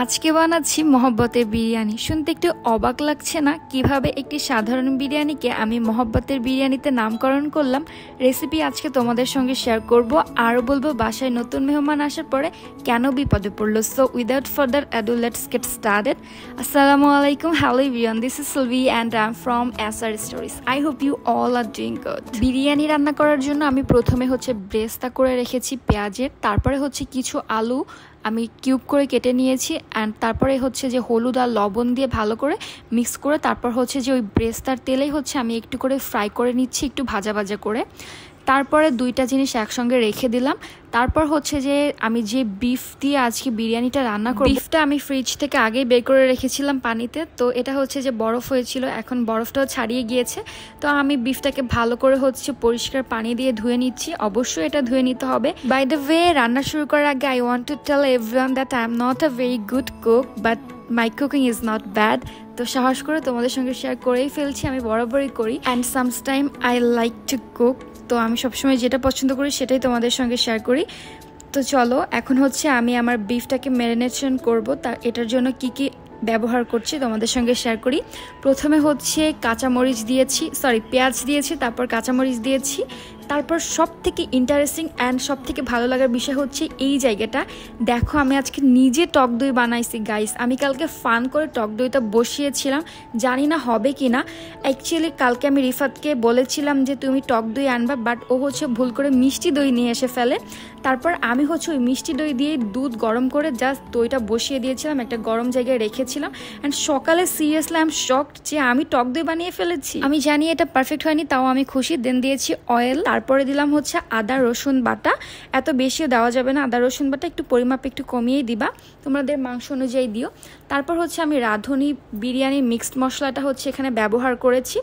আজকে বানাচ্ছি মহব্বতের বিরিয়ানি শুনতে একটু অবাক লাগছে না কিভাবে একটি সাধারণ বিরিয়ানিকে আমি মহব্বতের বিরিয়ানিতে নামকরণ করলাম রেসিপি আজকে তোমাদের সঙ্গে শেয়ার করব আর বলবো বাসায় নতুন মেহমান আসার পরে কেন বিপদে পড়লো so without further ado let's get started আসসালামু আলাইকুম hello everyone this is Sulvi and I am from R stories I hope you all are doing good biryani রান্না করার জন্য আমি প্রথমে হচ্ছে ব্রেস্তা করে রেখেছি পেঁয়াজের তারপরে হচ্ছে কিছু আলু আমি কিউব করে কেটে নিয়েছি অ্যান্ড তারপরে হচ্ছে যে হলুদ আর লবণ দিয়ে ভালো করে মিক্স করে তারপর হচ্ছে যে ওই ব্রেস্তার তেলেই হচ্ছে আমি একটু করে ফ্রাই করে নিচ্ছি একটু ভাজা ভাজা করে তারপরে দুইটা জিনিস একসঙ্গে রেখে দিলাম তারপর হচ্ছে যে আমি যে বিফ দিয়ে আজকে বিরিয়ানিটা রান্না করি বিফটা আমি ফ্রিজ থেকে আগেই বের করে রেখেছিলাম পানিতে তো এটা হচ্ছে যে বরফ হয়েছিল এখন বরফটাও ছাড়িয়ে গিয়েছে তো আমি বিফটাকে ভালো করে হচ্ছে পরিষ্কার পানি দিয়ে ধুয়ে নিচ্ছি অবশ্যই এটা ধুয়ে নিতে হবে বাই দ্য ওয়ে রান্না শুরু করার আগে I want to tell everyone that I am not a very good cook but my cooking is not bad তো সাহস করে তোমাদের সঙ্গে শেয়ার করেই ফেলছি আমি বরাবরই করি and sometimes I like to cook তো আমি সবসময় যেটা পছন্দ করি সেটাই তোমাদের সঙ্গে শেয়ার করি তো চলো এখন হচ্ছে আমি আমার বিফটাকে ম্যারিনেশন করব তা এটার জন্য কি কি ব্যবহার করছি তোমাদের সঙ্গে শেয়ার করি প্রথমে হচ্ছে কাঁচামরিচ দিয়েছি সরি পেঁয়াজ দিয়েছি তারপর কাঁচামরিচ দিয়েছি তারপর সব থেকে ইন্টারেস্টিং অ্যান্ড সব থেকে ভালো লাগার বিষয় হচ্ছে এই জায়গাটা দেখো আমি আজকে নিজে টক দই বানাইছি গাইস আমি কালকে ফান করে টক দইটা বসিয়েছিলাম জানি না হবে কি না অ্যাকচুয়ালি কালকে আমি রিফাতকে বলেছিলাম যে তুমি টক দই আনবা বাট ও হচ্ছে ভুল করে মিষ্টি দই নিয়ে এসে ফেলে তারপর আমি হচ্ছে ওই মিষ্টি দই দিয়ে দুধ গরম করে জাস্ট দইটা বসিয়ে দিয়েছিলাম একটা গরম জায়গায় রেখেছিলাম অ্যান্ড সকালে সিরিয়াসলি আম শক যে আমি টক দই বানিয়ে ফেলেছি আমি জানি এটা পারফেক্ট হয়নি তাও আমি খুশি দেন দিয়েছি অয়েল আর তারপরে দিলাম হচ্ছে আদা রসুন বাটা এত বেশিও দেওয়া যাবে না আদা রসুন বাটা একটু পরিমাপ একটু কমিয়েই দিবা তোমাদের মাংস অনুযায়ী দিও তারপর হচ্ছে আমি রাঁধুনি বিরিয়ানি মিক্সড মশলাটা হচ্ছে এখানে ব্যবহার করেছি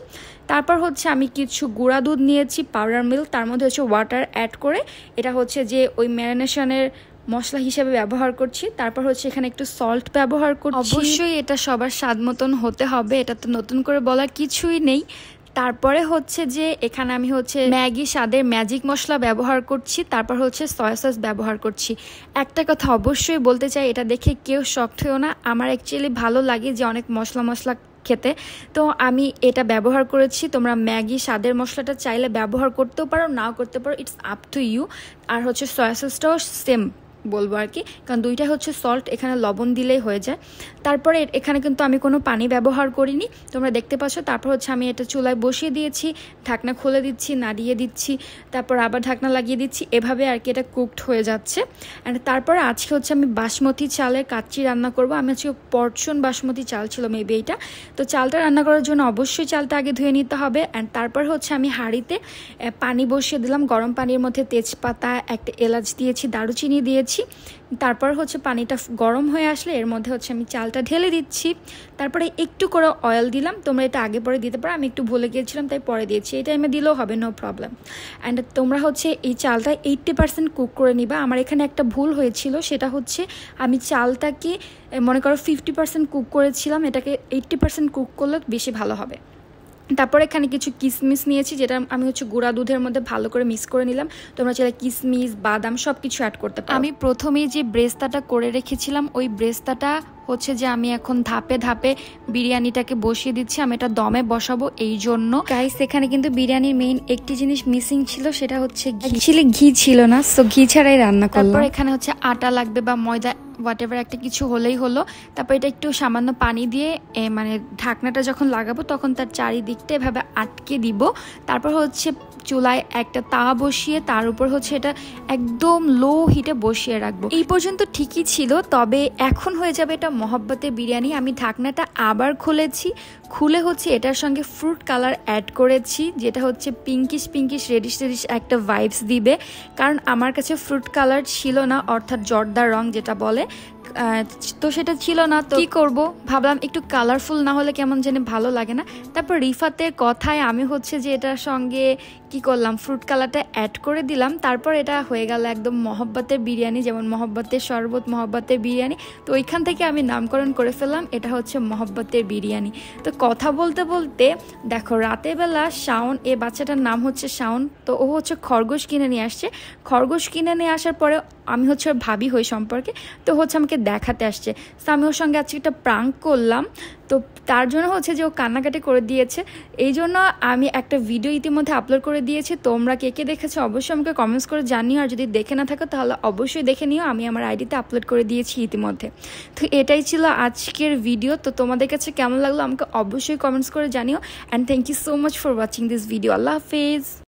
তারপর হচ্ছে আমি কিছু গুঁড়া দুধ নিয়েছি পাউডার মিল্ক তার মধ্যে হচ্ছে ওয়াটার অ্যাড করে এটা হচ্ছে যে ওই ম্যারিনেশনের মশলা হিসেবে ব্যবহার করছি তারপর হচ্ছে এখানে একটু সল্ট ব্যবহার করছি অবশ্যই এটা সবার স্বাদ মতন হতে হবে এটা তো নতুন করে বলার কিছুই নেই তারপরে হচ্ছে যে এখানে আমি হচ্ছে ম্যাগি স্বাদের ম্যাজিক মশলা ব্যবহার করছি তারপর হচ্ছে সয়া সস ব্যবহার করছি একটা কথা অবশ্যই বলতে চাই এটা দেখে কেউ শক্ত হয়েও না আমার অ্যাকচুয়ালি ভালো লাগে যে অনেক মশলা মশলা খেতে তো আমি এটা ব্যবহার করেছি তোমরা ম্যাগি স্বাদের মশলাটা চাইলে ব্যবহার করতেও পারো নাও করতে পারো ইটস আপ টু ইউ আর হচ্ছে সয়া সসটাও সেম বলবো আর কি কারণ দুইটা হচ্ছে সল্ট এখানে লবণ দিলেই হয়ে যায় তারপরে এখানে কিন্তু আমি কোনো পানি ব্যবহার করিনি তোমরা দেখতে পাচ্ছ তারপর হচ্ছে আমি এটা চুলায় বসিয়ে দিয়েছি ঢাকনা খুলে দিচ্ছি নাড়িয়ে দিচ্ছি তারপর আবার ঢাকনা লাগিয়ে দিচ্ছি এভাবে আর কি এটা কুকড হয়ে যাচ্ছে অ্যান্ড তারপরে আজকে হচ্ছে আমি বাসমতি চালের কাচ্চি রান্না করব আমি হচ্ছে পরচুন বাসমতি চাল ছিল মেবি এইটা তো চালটা রান্না করার জন্য অবশ্যই চালটা আগে ধুয়ে নিতে হবে অ্যান্ড তারপর হচ্ছে আমি হাঁড়িতে পানি বসিয়ে দিলাম গরম পানির মধ্যে তেজপাতা একটা এলাচ দিয়েছি দারুচিনি দিয়েছি নিয়েছি তারপর হচ্ছে পানিটা গরম হয়ে আসলে এর মধ্যে হচ্ছে আমি চালটা ঢেলে দিচ্ছি তারপরে একটু করে অয়েল দিলাম তোমরা এটা আগে পরে দিতে পারো আমি একটু ভুলে গিয়েছিলাম তাই পরে দিয়েছি এই টাইমে দিলেও হবে নো প্রবলেম অ্যান্ড তোমরা হচ্ছে এই চালটা এইট্টি পার্সেন্ট কুক করে নিবা আমার এখানে একটা ভুল হয়েছিল সেটা হচ্ছে আমি চালটাকে মনে করো ফিফটি পার্সেন্ট কুক করেছিলাম এটাকে এইট্টি পার্সেন্ট কুক করলে বেশি ভালো হবে তারপর এখানে কিছু কিসমিস নিয়েছি যেটা আমি হচ্ছে গুঁড়া দুধের মধ্যে ভালো করে মিক্স করে নিলাম তোমরা চাইলে কিসমিস বাদাম সব কিছু অ্যাড করতে পারো আমি প্রথমেই যে ব্রেস্তাটা করে রেখেছিলাম ওই ব্রেস্তাটা হচ্ছে যে আমি এখন ধাপে ধাপে বিরিয়ানিটাকে বসিয়ে দিচ্ছি আমি এটা দমে বসাবো এই জন্য গাইস এখানে কিন্তু বিরিয়ানির মেইন একটি জিনিস মিসিং ছিল সেটা হচ্ছে ঘি ঘি ছিল না সো ঘি ছাড়াই রান্না করলাম তারপর এখানে হচ্ছে আটা লাগবে বা ময়দা হোয়াট এভার একটা কিছু হলেই হলো তারপর এটা একটু সামান্য পানি দিয়ে মানে ঢাকনাটা যখন লাগাবো তখন তার চারিদিকটা এভাবে আটকে দিব তারপর হচ্ছে চুলায় একটা তা বসিয়ে তার উপর হচ্ছে এটা একদম লো হিটে বসিয়ে রাখবো এই পর্যন্ত ঠিকই ছিল তবে এখন হয়ে যাবে এটা মহাব্বতে বিরিয়ানি আমি ঢাকনাটা আবার খুলেছি খুলে হচ্ছে এটার সঙ্গে ফ্রুট কালার অ্যাড করেছি যেটা হচ্ছে পিঙ্কিশ পিঙ্কিশ রেডিশ রেডিশ একটা ভাইবস দিবে কারণ আমার কাছে ফ্রুট কালার ছিল না অর্থাৎ জর্দার রং যেটা বলে তো সেটা ছিল না তো কি করবো ভাবলাম একটু কালারফুল না হলে কেমন যেন ভালো লাগে না তারপর রিফাতের কথায় আমি হচ্ছে যে এটার সঙ্গে কি করলাম ফ্রুট কালারটা অ্যাড করে দিলাম তারপর এটা হয়ে গেল একদম মহব্বতের বিরিয়ানি যেমন মহব্বতের শরবত মহব্বতের বিরিয়ানি তো ওইখান থেকে আমি নামকরণ করে ফেললাম এটা হচ্ছে মহব্বতের বিরিয়ানি তো কথা বলতে বলতে দেখো রাতেবেলা শাওন এ বাচ্চাটার নাম হচ্ছে শাওন তো ও হচ্ছে খরগোশ কিনে নিয়ে আসছে খরগোশ কিনে নিয়ে আসার পরে আমি হচ্ছে ওর ভাবি হই সম্পর্কে তো হচ্ছে আমাকে দেখাতে আসছে তো আমি ওর সঙ্গে আজকে একটা প্রাঙ্ক করলাম তো তার জন্য হচ্ছে যে ও কান্নাকাটি করে দিয়েছে এই জন্য আমি একটা ভিডিও ইতিমধ্যে আপলোড করে করে দিয়েছি তোমরা কে কে দেখেছো অবশ্যই আমাকে কমেন্টস করে জানিও আর যদি দেখে না থাকো তাহলে অবশ্যই দেখে নিও আমি আমার আইডিতে আপলোড করে দিয়েছি ইতিমধ্যে তো এটাই ছিল আজকের ভিডিও তো তোমাদের কাছে কেমন লাগলো আমাকে অবশ্যই কমেন্টস করে জানিও and thank you so much for watching this video আল্লাহ হাফেজ